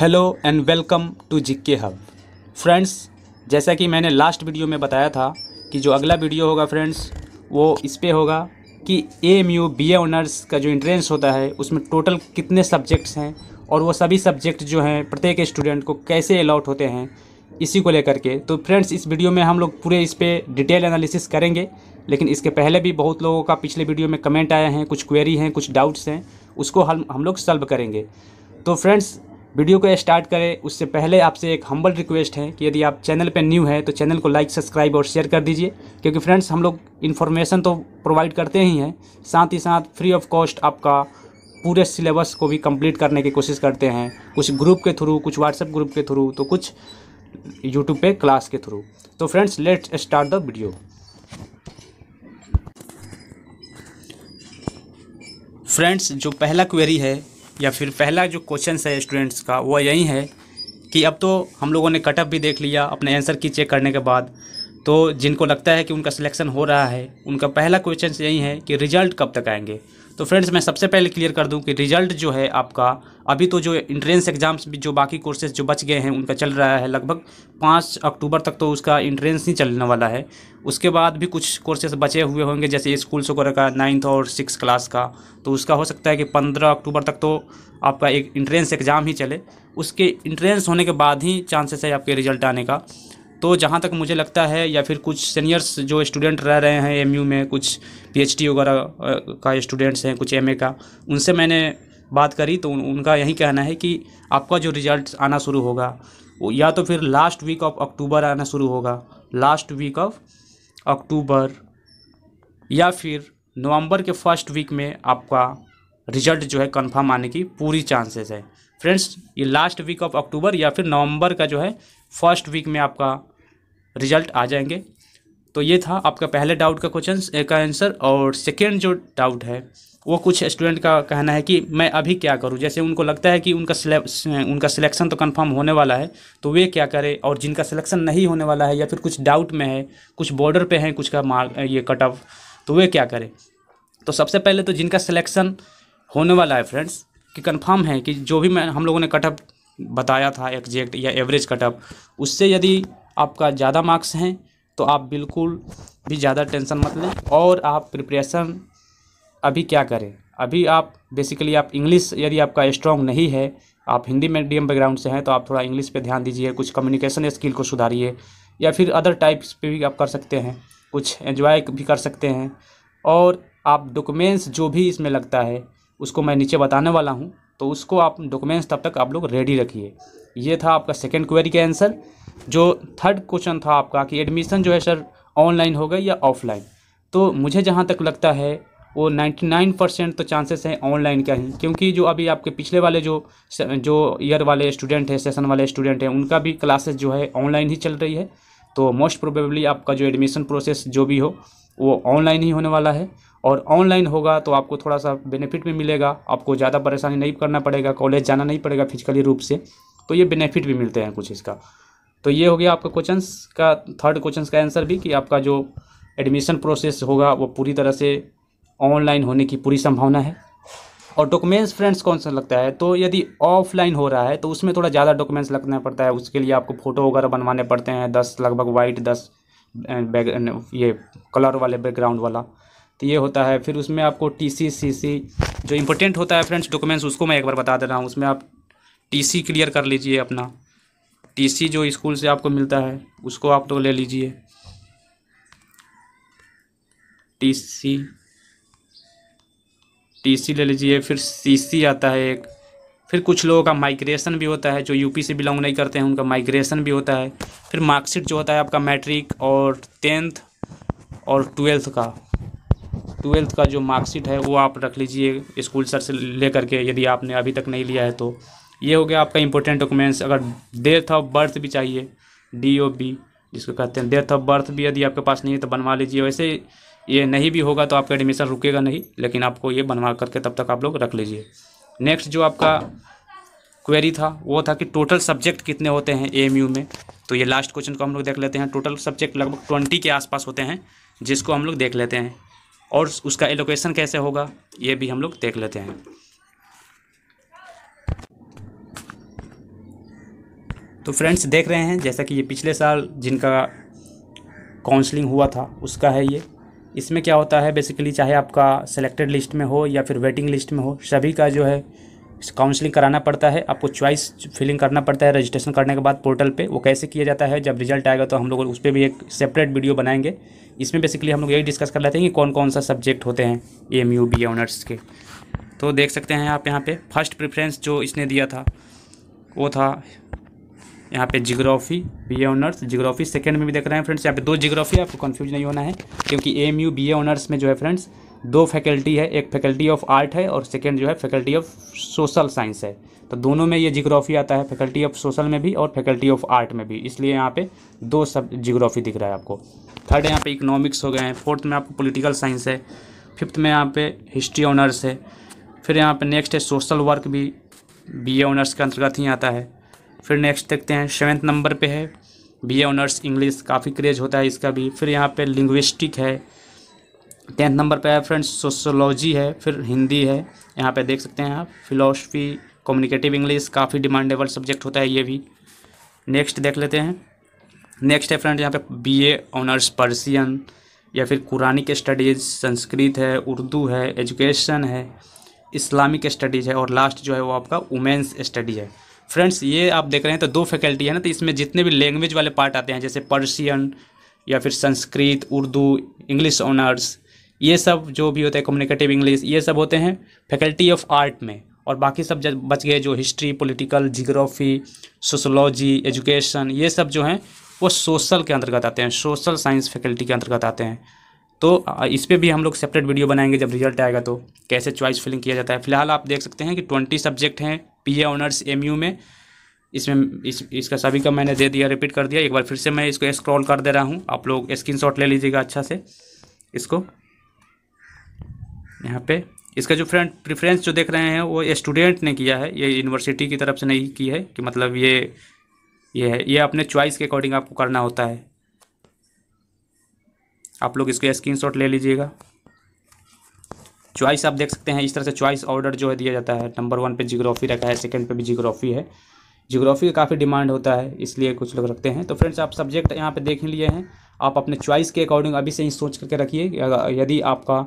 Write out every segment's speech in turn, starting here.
hello and welcome to जिक्के hub friends जैसा कि मैंने लास्ट वीडियो में बताया था कि जो अगला वीडियो होगा फ्रेंड्स वो इस पर होगा कि A M U B honours honours का जो इंट्रेंस होता है उसमें टोटल कितने सब्जेक्ट्स हैं और वो सभी सब्जेक्ट जो हैं प्रत्येक स्टूडेंट को कैसे अलाउट होते हैं इसी को लेकर के तो फ्रेंड्स इस वीडियो में हम लोग पूरे इस पर डिटेल एनालिसिस करेंगे लेकिन इसके पहले भी बहुत लोगों का पिछले वीडियो में कमेंट आए हैं कुछ क्वेरी हैं कुछ डाउट्स हैं उसको हम हम लोग सॉल्व करेंगे तो फ्रेंड्स वीडियो को स्टार्ट करें उससे पहले आपसे एक हम्बल रिक्वेस्ट है कि यदि आप चैनल पर न्यू हैं तो चैनल को लाइक सब्सक्राइब और शेयर कर दीजिए क्योंकि फ्रेंड्स हम लोग इन्फॉर्मेशन तो प्रोवाइड करते ही हैं साथ ही साथ फ्री ऑफ कॉस्ट आपका पूरे सिलेबस को भी कंप्लीट करने की कोशिश करते हैं कुछ ग्रुप के थ्रू कुछ व्हाट्सएप ग्रुप के थ्रू तो कुछ यूट्यूब पे क्लास के थ्रू तो friends let's start the video friends जो पहला क्वेरी है या फिर पहला जो क्वेश्चन है स्टूडेंट्स का वह यही है कि अब तो हम लोगों ने कटअप भी देख लिया अपने आंसर की चेक करने के बाद तो जिनको लगता है कि उनका सिलेक्शन हो रहा है उनका पहला क्वेश्चन यही है कि रिजल्ट कब तक आएंगे तो फ्रेंड्स मैं सबसे पहले क्लियर कर दूं कि रिजल्ट जो है आपका अभी तो जो इंट्रेंस एग्ज़ाम्स भी जो बाकी कोर्सेज जो बच गए हैं उनका चल रहा है लगभग पाँच अक्टूबर तक तो उसका इंट्रेंस ही चलने वाला है उसके बाद भी कुछ कोर्सेज बचे हुए होंगे जैसे स्कूल्स वगैरह का नाइन्थ और सिक्स क्लास का तो उसका हो सकता है कि पंद्रह अक्टूबर तक तो आपका एक इंट्रेंस एग्ज़ाम ही चले उसके इंट्रेंस होने के बाद ही चांसेस है आपके रिजल्ट आने का तो जहाँ तक मुझे लगता है या फिर कुछ सीनियर्स जो स्टूडेंट रह रहे हैं एमयू में कुछ पीएचडी वगैरह का स्टूडेंट्स हैं कुछ एमए का उनसे मैंने बात करी तो उन, उनका यही कहना है कि आपका जो रिज़ल्ट आना शुरू होगा या तो फिर लास्ट वीक ऑफ अक्टूबर आना शुरू होगा लास्ट वीक ऑफ अक्टूबर या फिर नवंबर के फर्स्ट वीक में आपका रिजल्ट जो है कन्फर्म आने की पूरी चांसेस है फ्रेंड्स ये लास्ट वीक ऑफ अक्टूबर या फिर नवंबर का जो है फर्स्ट वीक में आपका रिजल्ट आ जाएंगे तो ये था आपका पहले डाउट का क्वेश्चन का आंसर और सेकेंड जो डाउट है वो कुछ स्टूडेंट का कहना है कि मैं अभी क्या करूं जैसे उनको लगता है कि उनका उनका सिलेक्शन तो कंफर्म होने वाला है तो वे क्या करें और जिनका सिलेक्शन नहीं होने वाला है या फिर कुछ डाउट में है कुछ बॉर्डर पे है कुछ का मार्क ये कट ऑफ तो वे क्या करें तो सबसे पहले तो जिनका सिलेक्शन होने वाला है फ्रेंड्स कि कंफर्म है कि जो भी मैं हम लोगों ने कटअप बताया था एग्जैक्ट या एवरेज कटअप उससे यदि आपका ज़्यादा मार्क्स हैं तो आप बिल्कुल भी ज़्यादा टेंशन मत लें और आप प्रिपरेशन अभी क्या करें अभी आप बेसिकली आप इंग्लिश यदि आपका स्ट्रॉन्ग नहीं है आप हिंदी मीडियम बैकग्राउंड से हैं तो आप थोड़ा इंग्लिश पे ध्यान दीजिए कुछ कम्युनिकेशन स्किल को सुधारिए या फिर अदर टाइप्स पे भी आप कर सकते हैं कुछ एंजॉय भी कर सकते हैं और आप डॉक्यूमेंट्स जो भी इसमें लगता है उसको मैं नीचे बताने वाला हूँ तो उसको आप डॉक्यूमेंट्स तब तक आप लोग रेडी रखिए ये था आपका सेकेंड क्वेरी का आंसर जो थर्ड क्वेश्चन था आपका कि एडमिशन जो है सर ऑनलाइन होगा या ऑफलाइन तो मुझे जहाँ तक लगता है वो 99 परसेंट तो चांसेस हैं ऑनलाइन का ही क्योंकि जो अभी आपके पिछले वाले जो जो ईयर वाले स्टूडेंट हैं सेशन वाले स्टूडेंट हैं उनका भी क्लासेस जो है ऑनलाइन ही चल रही है तो मोस्ट प्रोबेबली आपका जो एडमिशन प्रोसेस जो भी हो वो ऑनलाइन ही होने वाला है और ऑनलाइन होगा तो आपको थोड़ा सा बेनिफिट भी मिलेगा आपको ज़्यादा परेशानी नहीं करना पड़ेगा कॉलेज जाना नहीं पड़ेगा फिजिकली रूप से तो ये बेनिफिट भी मिलते हैं कुछ इसका तो ये हो गया आपका क्वेश्चन का थर्ड क्वेश्चन का आंसर भी कि आपका जो एडमिशन प्रोसेस होगा वो पूरी तरह से ऑनलाइन होने की पूरी संभावना है और डॉक्यूमेंट्स फ्रेंड्स कौन सा लगता है तो यदि ऑफलाइन हो रहा है तो उसमें थोड़ा ज़्यादा डॉक्यूमेंट्स लगना पड़ता है उसके लिए आपको फ़ोटो वगैरह बनवाने पड़ते हैं दस लगभग वाइट दस बैक ये कलर वाले बैकग्राउंड वाला तो ये होता है फिर उसमें आपको टी सी सी सी जो इम्पोर्टेंट होता है फ्रेंड्स डॉक्यूमेंट्स उसको मैं एक बार बता दे रहा हूँ उसमें आप टी सी क्लियर कर लीजिए अपना टी सी जो स्कूल से आपको मिलता है उसको आप तो ले लीजिए टी सी टी सी ले लीजिए फिर सी सी आता है एक फिर कुछ लोगों का माइग्रेशन भी होता है जो यूपी से बिलोंग नहीं करते हैं उनका माइग्रेशन भी होता है फिर मार्कशीट जो होता है आपका मैट्रिक और टेंथ और ट्वेल्थ का ट्वेल्थ का जो मार्कशीट है वो आप रख लीजिए स्कूल सर से ले करके यदि आपने अभी तक नहीं लिया है तो ये हो गया आपका इंपॉर्टेंट डॉक्यूमेंट्स अगर डेथ ऑफ बर्थ भी चाहिए डी ओ बी जिसको कहते हैं डेथ ऑफ बर्थ भी यदि आपके पास नहीं है तो बनवा लीजिए वैसे ये नहीं भी होगा तो आपका एडमिशन रुकेगा नहीं लेकिन आपको ये बनवा करके तब तक आप लोग रख लीजिए नेक्स्ट जो आपका क्वेरी था वो था कि टोटल सब्जेक्ट कितने होते हैं ए में तो ये लास्ट क्वेश्चन को हम लोग देख लेते हैं टोटल सब्जेक्ट लगभग ट्वेंटी के आसपास होते हैं जिसको हम लोग देख लेते हैं और उसका एलोकेशन कैसे होगा ये भी हम लोग देख लेते हैं तो फ्रेंड्स देख रहे हैं जैसा कि ये पिछले साल जिनका काउंसलिंग हुआ था उसका है ये इसमें क्या होता है बेसिकली चाहे आपका सेलेक्टेड लिस्ट में हो या फिर वेटिंग लिस्ट में हो सभी का जो है काउंसलिंग कराना पड़ता है आपको चॉइस फिलिंग करना पड़ता है रजिस्ट्रेशन करने के बाद पोर्टल पे वो कैसे किया जाता है जब रिजल्ट आएगा तो हम लोग उस पर भी एक सेपरेट वीडियो बनाएंगे इसमें बेसिकली हम लोग यही डिस्कस कर लेते हैं कि कौन कौन सा सब्जेक्ट होते हैं A M U B honours के तो देख सकते हैं आप यहाँ पे फर्स्ट प्रेफरेंस जो इसने दिया था वो था यहाँ पे geography B honours geography second में भी देख रहे हैं फ्रेंड्स यहाँ पे दो जिग्राफी आपको कन्फ्यूज नहीं होना है क्योंकि A M U B honours में जो है फ्रेंड्स दो फैकल्टी है एक फैकल्टी ऑफ आर्ट है और सेकेंड जो है फैकल्टी ऑफ सोशल साइंस है तो दोनों में ये जिग्राफी आता है फैकल्टी ऑफ सोशल में भी और फैकल्टी ऑफ आर्ट में भी इसलिए यहाँ पे दो सब जिग्राफी दिख रहा है आपको थर्ड यहाँ पे इकोनॉमिक्स हो गए हैं फोर्थ में आपको पॉलिटिकल साइंस है फिफ्थ में यहाँ पे हिस्ट्री ऑनर्स है फिर यहाँ पे नेक्स्ट है सोशल वर्क भी बी एनर्स ऑनर्स के अंतर्गत ही आता है फिर नेक्स्ट देखते हैं सेवन्थ नंबर पर है बी एनर्स ऑनर्स इंग्लिश काफ़ी क्रेज होता है इसका भी फिर यहाँ पर लिंग्विस्टिक है टेंथ नंबर पे है फ्रेंड्स सोशोलॉजी है फिर हिंदी है यहाँ पे देख सकते हैं आप फिलोसफी कम्युनिकेटिव इंग्लिश काफ़ी डिमांडेबल सब्जेक्ट होता है ये भी नेक्स्ट देख लेते हैं नेक्स्ट है फ्रेंड यहाँ पे बीए ऑनर्स पर्सियन या फिर के स्टडीज़ संस्कृत है उर्दू है एजुकेशन है इस्लामिक स्टडीज़ है और लास्ट जो है वो आपका वुमेंस स्टडी है फ्रेंड्स ये आप देख रहे हैं तो दो फैकल्टी है ना तो इसमें जितने भी लैंग्वेज वाले पार्ट आते हैं जैसे पर्शियन या फिर संस्कृत उर्दू इंग्लिश ऑनर्स ये सब जो भी होते हैं कम्युनिकेटिव इंग्लिश ये सब होते हैं फैकल्टी ऑफ आर्ट में और बाकी सब जब बच गए जो history political geography sociology education ये सब जो हैं वो सोशल के अंतर्गत आते हैं सोशल साइंस फैकल्टी के अंतर्गत आते हैं तो इस पर भी हम लोग सेपरेट वीडियो बनाएंगे जब रिजल्ट आएगा तो कैसे चॉइस फिलिंग किया जाता है फिलहाल आप देख सकते हैं कि ट्वेंटी सब्जेक्ट हैं P A honours M U में इसमें इस इसका सभी का मैंने दे दिया रिपीट कर दिया एक बार फिर से मैं इसको स्क्रॉल कर दे रहा हूँ आप लोग स्क्रीनशॉट ले लीजिएगा अच्छा से इसको यहाँ पे इसका जो फ्रेंड प्रिफ्रेंस जो देख रहे हैं वो स्टूडेंट ने किया है ये यूनिवर्सिटी की तरफ से नहीं की है कि मतलब ये ये है ये अपने चॉइस के अकॉर्डिंग आपको करना होता है आप लोग इसके स्क्रीन ले लीजिएगा चॉइस आप देख सकते हैं इस तरह से चॉइस ऑर्डर जो है दिया जाता है नंबर वन पे जियोग्राफी रखा है सेकंड पे भी जियोग्राफी है जियोग्राफी का काफ़ी डिमांड होता है इसलिए कुछ लोग रखते हैं तो फ्रेंड्स आप सब्जेक्ट यहाँ पे देख लिए हैं आप अपने चॉइस के अकॉर्डिंग अभी से ही सोच करके रखिए यदि आपका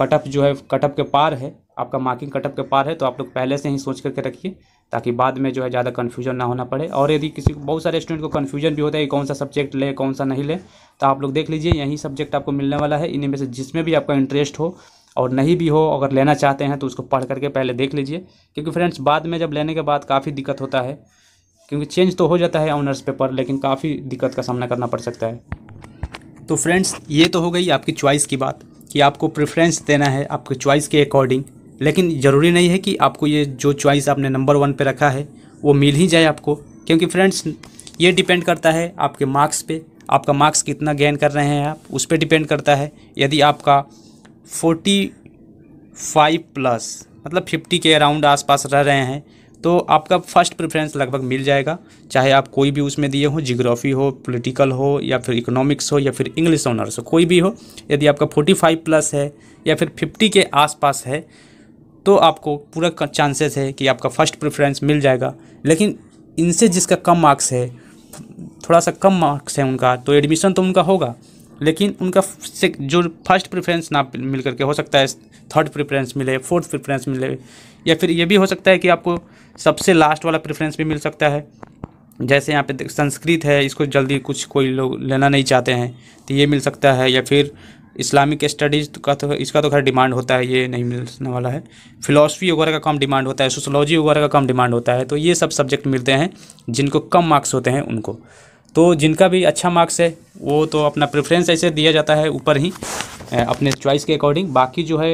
कटअप जो है कटअप के पार है आपका मार्किंग कटअप के पार है तो आप लोग पहले से ही सोच करके रखिए ताकि बाद में जो है ज़्यादा कन्फ्यूजन ना होना पड़े और यदि किसी बहुत सारे स्टूडेंट को कन्फ्यूजन भी होता है कि कौन सा सब्जेक्ट ले कौन सा नहीं ले तो आप लोग देख लीजिए यही सब्जेक्ट आपको मिलने वाला है इन्हीं में से जिसमें भी आपका इंटरेस्ट हो और नहीं भी हो अगर लेना चाहते हैं तो उसको पढ़ करके पहले देख लीजिए क्योंकि फ्रेंड्स बाद में जब लेने के बाद काफ़ी दिक्कत होता है क्योंकि चेंज तो हो जाता है ऑनर्स पेपर लेकिन काफ़ी दिक्कत का सामना करना पड़ सकता है तो फ्रेंड्स ये तो हो गई आपकी चॉइस की बात कि आपको प्रेफरेंस देना है आपकी चॉइस के अकॉर्डिंग लेकिन ज़रूरी नहीं है कि आपको ये जो चॉइस आपने नंबर वन पे रखा है वो मिल ही जाए आपको क्योंकि फ्रेंड्स ये डिपेंड करता है आपके मार्क्स पे आपका मार्क्स कितना गेन कर रहे हैं आप उस पर डिपेंड करता है यदि आपका फोर्टी फाइव प्लस मतलब फिफ्टी के अराउंड आसपास रह रहे हैं तो आपका फर्स्ट प्रेफरेंस लगभग मिल जाएगा चाहे आप कोई भी उसमें दिए हो जियोग्राफी हो पॉलिटिकल हो या फिर इकोनॉमिक्स हो या फिर इंग्लिश ऑनर्स हो कोई भी हो यदि आपका 45 प्लस है या फिर 50 के आसपास है तो आपको पूरा चांसेस है कि आपका फर्स्ट प्रेफरेंस मिल जाएगा लेकिन इनसे जिसका कम मार्क्स है थोड़ा सा कम मार्क्स है उनका तो एडमिशन तो उनका होगा लेकिन उनका जो फर्स्ट प्रेफरेंस ना मिल करके हो सकता है थर्ड प्रेफरेंस मिले फोर्थ प्रेफरेंस मिले या फिर ये भी हो सकता है कि आपको सबसे लास्ट वाला प्रेफरेंस भी मिल सकता है जैसे यहाँ पे संस्कृत है इसको जल्दी कुछ कोई लोग लेना नहीं चाहते हैं तो ये मिल सकता है या फिर इस्लामिक स्टडीज़ का तो इसका तो खैर डिमांड होता है ये नहीं मिलने वाला है फिलोसफी वगैरह का कम डिमांड होता है सोशोलॉजी वगैरह का कम डिमांड होता है तो ये सब सब्जेक्ट मिलते हैं जिनको कम मार्क्स होते हैं उनको तो जिनका भी अच्छा मार्क्स है वो तो अपना प्रेफरेंस ऐसे दिया जाता है ऊपर ही अपने चॉइस के अकॉर्डिंग बाकी जो है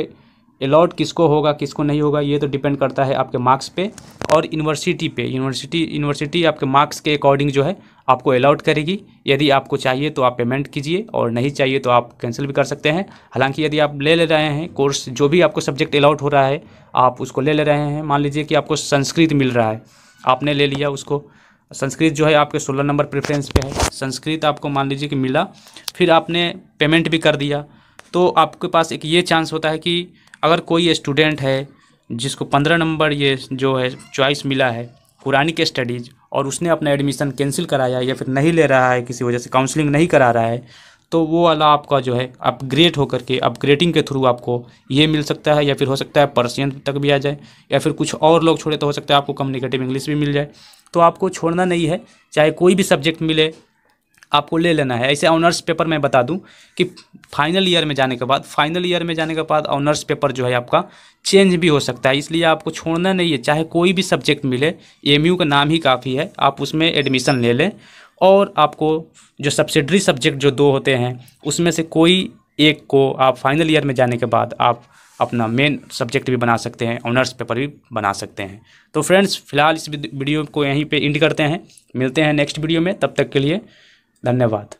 अलाउड किसको होगा किसको नहीं होगा ये तो डिपेंड करता है आपके मार्क्स पे और यूनिवर्सिटी पे यूनिवर्सिटी यूनिवर्सिटी आपके मार्क्स के अकॉर्डिंग जो है आपको अलाउड करेगी यदि आपको चाहिए तो आप पेमेंट कीजिए और नहीं चाहिए तो आप कैंसिल भी कर सकते हैं हालांकि यदि आप ले ले रहे हैं कोर्स जो भी आपको सब्जेक्ट अलाउड हो रहा है आप उसको ले ले रहे हैं मान लीजिए कि आपको संस्कृत मिल रहा है आपने ले लिया उसको संस्कृत जो है आपके सोलह नंबर प्रेफरेंस पे है संस्कृत आपको मान लीजिए कि मिला फिर आपने पेमेंट भी कर दिया तो आपके पास एक ये चांस होता है कि अगर कोई स्टूडेंट है जिसको पंद्रह नंबर ये जो है चॉइस मिला है पुरानी के स्टडीज़ और उसने अपना एडमिशन कैंसिल कराया या फिर नहीं ले रहा है किसी वजह से काउंसलिंग नहीं करा रहा है तो वो वाला आपका जो है अपग्रेड होकर के अपग्रेडिंग के थ्रू आपको ये मिल सकता है या फिर हो सकता है पर्सियन तक भी आ जाए या फिर कुछ और लोग छोड़े तो हो सकता है आपको कम्युनिकेटिव इंग्लिश भी मिल जाए तो आपको छोड़ना नहीं है चाहे कोई भी सब्जेक्ट मिले आपको ले लेना है ऐसे ऑनर्स पेपर मैं बता दूं कि फाइनल ईयर में जाने के बाद फाइनल ईयर में जाने के बाद ऑनर्स पेपर जो है आपका चेंज भी हो सकता है इसलिए आपको छोड़ना नहीं है चाहे कोई भी सब्जेक्ट मिले एमयू का नाम ही काफ़ी है आप उसमें एडमिशन ले लें और आपको जो सब्सिडरी सब्जेक्ट जो दो होते हैं उसमें से कोई एक को आप फाइनल ईयर में जाने के बाद आप अपना मेन सब्जेक्ट भी बना सकते हैं ऑनर्स पेपर भी बना सकते हैं तो फ्रेंड्स फिलहाल इस वीडियो को यहीं पे इंड करते हैं मिलते हैं नेक्स्ट वीडियो में तब तक के लिए धन्यवाद